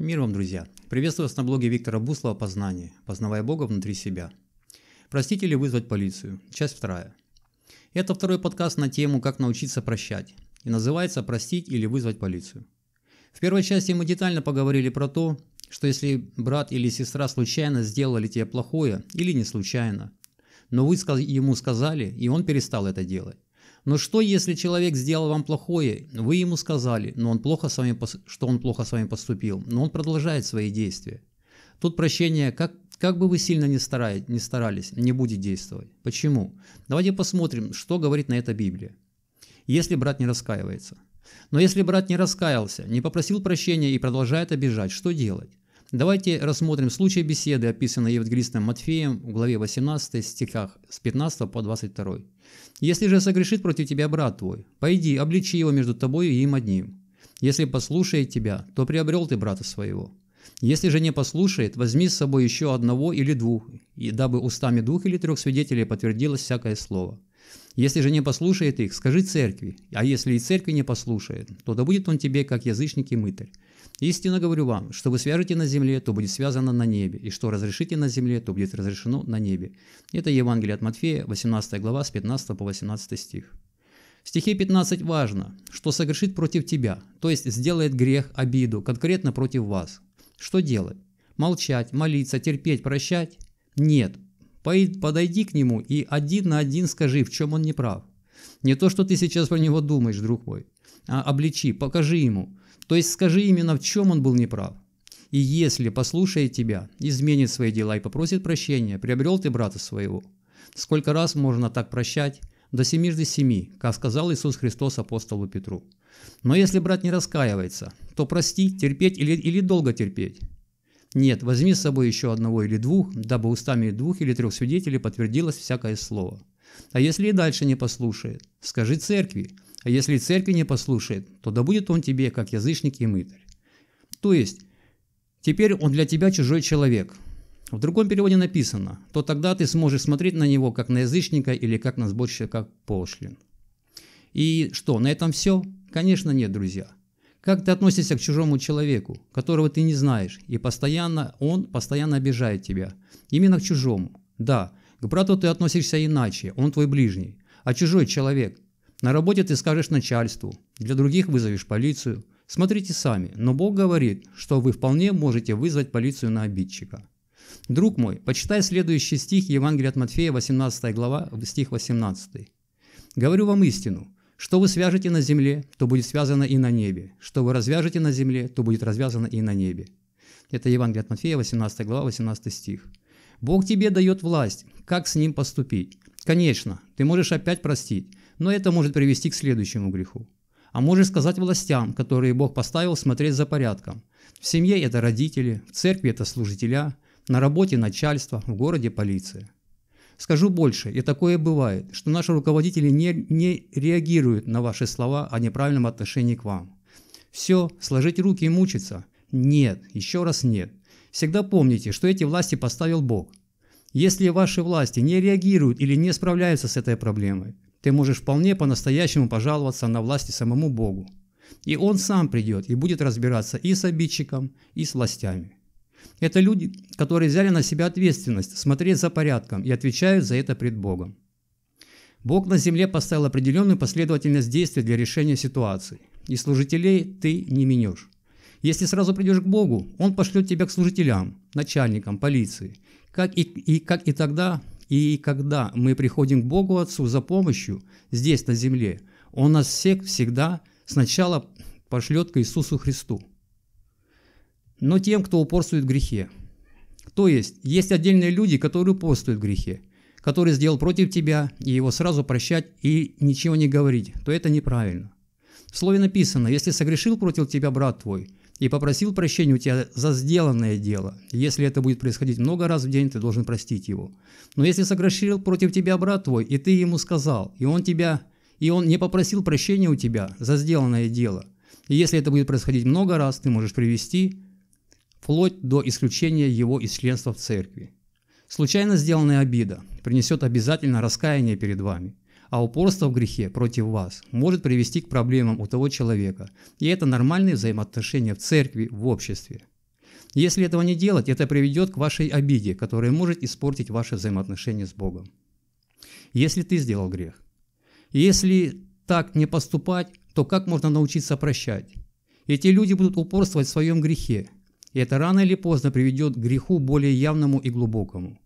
Мир вам, друзья! Приветствую вас на блоге Виктора Буслова «Познание. Познавая Бога внутри себя». Простите ли вызвать полицию? Часть вторая. Это второй подкаст на тему «Как научиться прощать» и называется «Простить или вызвать полицию». В первой части мы детально поговорили про то, что если брат или сестра случайно сделали тебе плохое или не случайно, но вы ему сказали, и он перестал это делать, но что, если человек сделал вам плохое, вы ему сказали, но он плохо с вами, что он плохо с вами поступил, но он продолжает свои действия? Тут прощение, как, как бы вы сильно не старали, не старались, не будет действовать. Почему? Давайте посмотрим, что говорит на это Библия. Если брат не раскаивается. Но если брат не раскаялся, не попросил прощения и продолжает обижать, что делать? Давайте рассмотрим случай беседы, описанной евангелистом Матфеем в главе 18 стихах с 15 по 22. «Если же согрешит против тебя брат твой, пойди, обличи его между тобой и им одним. Если послушает тебя, то приобрел ты брата своего. Если же не послушает, возьми с собой еще одного или двух, и дабы устами двух или трех свидетелей подтвердилось всякое слово. Если же не послушает их, скажи церкви, а если и церкви не послушает, то да будет он тебе, как язычник и мытарь. Истинно говорю вам, что вы свяжете на земле, то будет связано на небе, и что разрешите на земле, то будет разрешено на небе». Это Евангелие от Матфея, 18 глава, с 15 по 18 стих. В стихе 15 важно, что согрешит против тебя, то есть сделает грех, обиду, конкретно против вас. Что делать? Молчать, молиться, терпеть, прощать? Нет, Подойди к нему и один на один скажи, в чем он не прав. Не то, что ты сейчас про него думаешь, друг мой. А обличи, покажи ему. То есть скажи именно, в чем он был неправ. И если послушает тебя, изменит свои дела и попросит прощения, приобрел ты брата своего. Сколько раз можно так прощать? До семижды семи, как сказал Иисус Христос апостолу Петру. Но если брат не раскаивается, то простить, терпеть или, или долго терпеть. Нет, возьми с собой еще одного или двух, дабы устами двух или трех свидетелей подтвердилось всякое слово. А если и дальше не послушает, скажи церкви. А если и церкви не послушает, то да будет он тебе, как язычник и мытарь. То есть, теперь он для тебя чужой человек. В другом переводе написано, то тогда ты сможешь смотреть на него, как на язычника или как на сборщика пошлин. И что, на этом все? Конечно нет, друзья. Как ты относишься к чужому человеку, которого ты не знаешь, и постоянно он постоянно обижает тебя? Именно к чужому. Да, к брату ты относишься иначе, он твой ближний. А чужой человек? На работе ты скажешь начальству, для других вызовешь полицию. Смотрите сами, но Бог говорит, что вы вполне можете вызвать полицию на обидчика. Друг мой, почитай следующий стих Евангелия от Матфея, 18 глава, стих 18. «Говорю вам истину, что вы свяжете на земле, то будет связано и на небе. Что вы развяжете на земле, то будет развязано и на небе. Это Евангелие от Матфея, 18 глава, 18 стих. Бог тебе дает власть, как с ним поступить. Конечно, ты можешь опять простить, но это может привести к следующему греху. А можешь сказать властям, которые Бог поставил смотреть за порядком. В семье это родители, в церкви это служителя, на работе начальство, в городе полиция. Скажу больше, и такое бывает, что наши руководители не, не реагируют на ваши слова о неправильном отношении к вам. Все, сложить руки и мучиться? Нет, еще раз нет. Всегда помните, что эти власти поставил Бог. Если ваши власти не реагируют или не справляются с этой проблемой, ты можешь вполне по-настоящему пожаловаться на власти самому Богу. И Он сам придет и будет разбираться и с обидчиком, и с властями. Это люди, которые взяли на себя ответственность смотреть за порядком и отвечают за это пред Богом. Бог на земле поставил определенную последовательность действий для решения ситуации, и служителей ты не менешь. Если сразу придешь к Богу, Он пошлет тебя к служителям, начальникам, полиции. Как и, и, как и тогда, и когда мы приходим к Богу Отцу за помощью здесь, на земле, Он нас всех всегда сначала пошлет к Иисусу Христу но тем, кто упорствует в грехе. То есть, есть отдельные люди, которые упорствуют в грехе, который сделал против тебя, и его сразу прощать и ничего не говорить, то это неправильно. В слове написано, если согрешил против тебя брат твой и попросил прощения у тебя за сделанное дело, если это будет происходить много раз в день, ты должен простить его. Но если согрешил против тебя брат твой, и ты ему сказал, и он тебя, и он не попросил прощения у тебя за сделанное дело, и если это будет происходить много раз, ты можешь привести вплоть до исключения его из членства в церкви. Случайно сделанная обида принесет обязательно раскаяние перед вами, а упорство в грехе против вас может привести к проблемам у того человека, и это нормальные взаимоотношения в церкви, в обществе. Если этого не делать, это приведет к вашей обиде, которая может испортить ваши взаимоотношения с Богом. Если ты сделал грех. Если так не поступать, то как можно научиться прощать? Эти люди будут упорствовать в своем грехе, и это рано или поздно приведет к греху более явному и глубокому.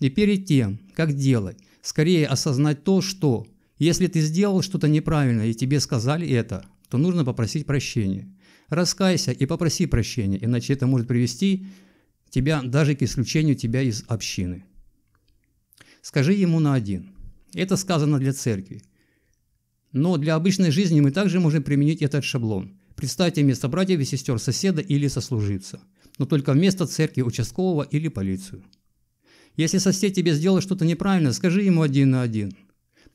И перед тем, как делать, скорее осознать то, что если ты сделал что-то неправильно и тебе сказали это, то нужно попросить прощения. Раскайся и попроси прощения, иначе это может привести тебя даже к исключению тебя из общины. Скажи ему на один. Это сказано для церкви. Но для обычной жизни мы также можем применить этот шаблон. Представьте место братьев и сестер соседа или сослуживца – но только вместо церкви, участкового или полицию. Если сосед тебе сделал что-то неправильно, скажи ему один на один.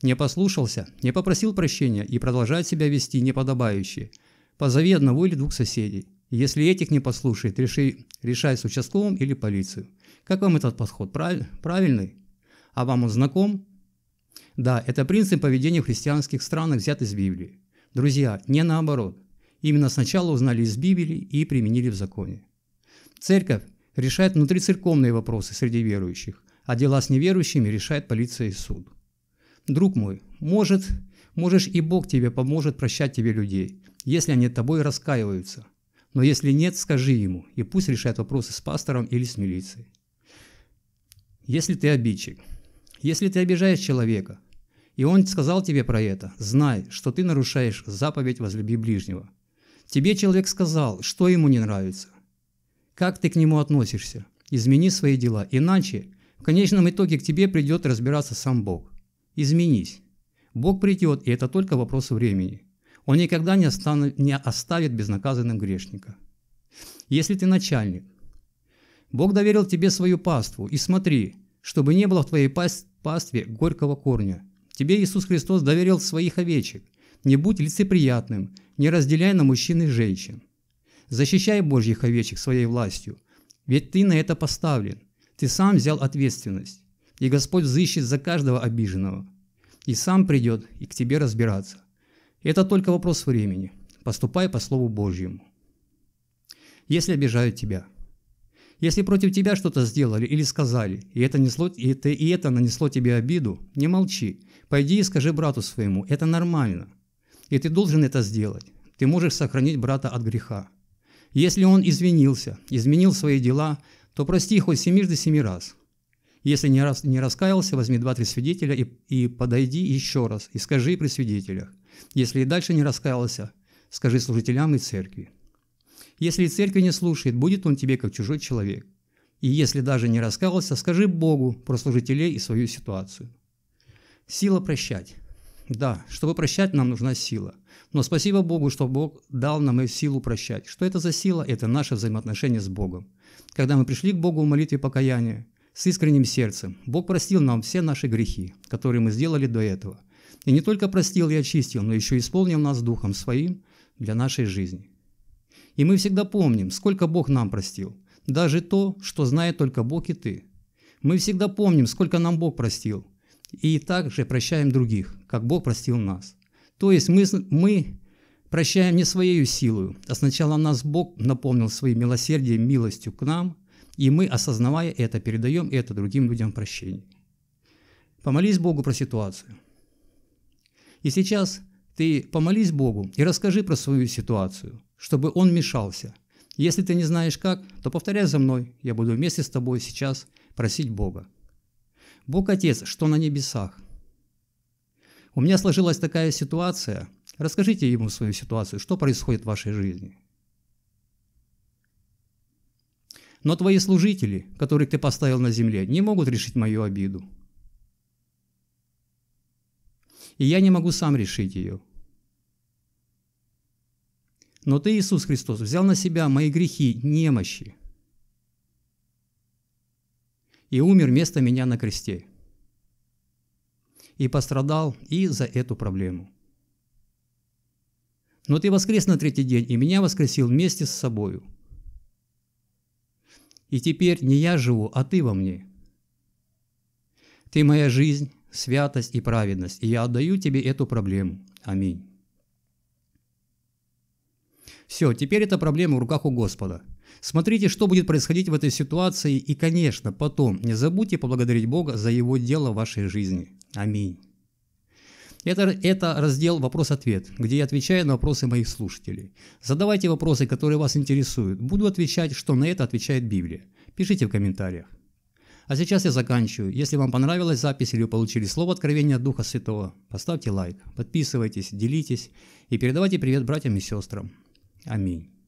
Не послушался, не попросил прощения и продолжает себя вести неподобающе. Позови одного или двух соседей. Если этих не послушает, реши, решай с участковым или полицию. Как вам этот подход? правильный? А вам он знаком? Да, это принцип поведения в христианских странах взят из Библии. Друзья, не наоборот. Именно сначала узнали из Библии и применили в законе. Церковь решает внутрицерковные вопросы среди верующих, а дела с неверующими решает полиция и суд. Друг мой, может, можешь и Бог тебе поможет прощать тебе людей, если они тобой раскаиваются. Но если нет, скажи ему, и пусть решает вопросы с пастором или с милицией. Если ты обидчик, если ты обижаешь человека, и он сказал тебе про это, знай, что ты нарушаешь заповедь «возлюби ближнего». Тебе человек сказал, что ему не нравится – как ты к нему относишься. Измени свои дела, иначе в конечном итоге к тебе придет разбираться сам Бог. Изменись. Бог придет, и это только вопрос времени. Он никогда не, останов... не оставит безнаказанным грешника. Если ты начальник, Бог доверил тебе свою паству, и смотри, чтобы не было в твоей пастве горького корня. Тебе Иисус Христос доверил своих овечек. Не будь лицеприятным, не разделяй на мужчин и женщин. Защищай Божьих овечек своей властью, ведь ты на это поставлен. Ты сам взял ответственность, и Господь взыщет за каждого обиженного. И сам придет и к тебе разбираться. Это только вопрос времени. Поступай по Слову Божьему. Если обижают тебя. Если против тебя что-то сделали или сказали, и это, несло, и, это, и это нанесло тебе обиду, не молчи. Пойди и скажи брату своему, это нормально. И ты должен это сделать. Ты можешь сохранить брата от греха. Если он извинился, изменил свои дела, то прости хоть семижды семи раз. Если не, раз, не раскаялся, возьми два-три свидетеля и, и подойди еще раз и скажи при свидетелях. Если и дальше не раскаялся, скажи служителям и церкви. Если церковь не слушает, будет он тебе как чужой человек. И если даже не раскаялся, скажи Богу про служителей и свою ситуацию. Сила прощать. Да, чтобы прощать, нам нужна сила. Но спасибо Богу, что Бог дал нам и силу прощать. Что это за сила? Это наше взаимоотношение с Богом. Когда мы пришли к Богу в молитве покаяния, с искренним сердцем, Бог простил нам все наши грехи, которые мы сделали до этого. И не только простил и очистил, но еще исполнил нас Духом Своим для нашей жизни. И мы всегда помним, сколько Бог нам простил. Даже то, что знает только Бог и ты. Мы всегда помним, сколько нам Бог простил и также прощаем других, как Бог простил нас. То есть мы, мы прощаем не своей силою, а сначала нас Бог наполнил своим милосердием, милостью к нам, и мы, осознавая это, передаем это другим людям в Помолись Богу про ситуацию. И сейчас ты помолись Богу и расскажи про свою ситуацию, чтобы Он мешался. Если ты не знаешь как, то повторяй за мной, я буду вместе с тобой сейчас просить Бога. Бог Отец, что на небесах. У меня сложилась такая ситуация. Расскажите ему свою ситуацию, что происходит в вашей жизни. Но твои служители, которых ты поставил на земле, не могут решить мою обиду. И я не могу сам решить ее. Но ты, Иисус Христос, взял на себя мои грехи, немощи, и умер вместо меня на кресте. И пострадал и за эту проблему. Но ты воскрес на третий день, и меня воскресил вместе с собою. И теперь не я живу, а ты во мне. Ты моя жизнь, святость и праведность, и я отдаю тебе эту проблему. Аминь. Все, теперь эта проблема в руках у Господа – Смотрите, что будет происходить в этой ситуации и, конечно, потом не забудьте поблагодарить Бога за Его дело в вашей жизни. Аминь. Это, это раздел «Вопрос-ответ», где я отвечаю на вопросы моих слушателей. Задавайте вопросы, которые вас интересуют. Буду отвечать, что на это отвечает Библия. Пишите в комментариях. А сейчас я заканчиваю. Если вам понравилась запись или вы получили слово откровения от Духа Святого, поставьте лайк, подписывайтесь, делитесь и передавайте привет братьям и сестрам. Аминь.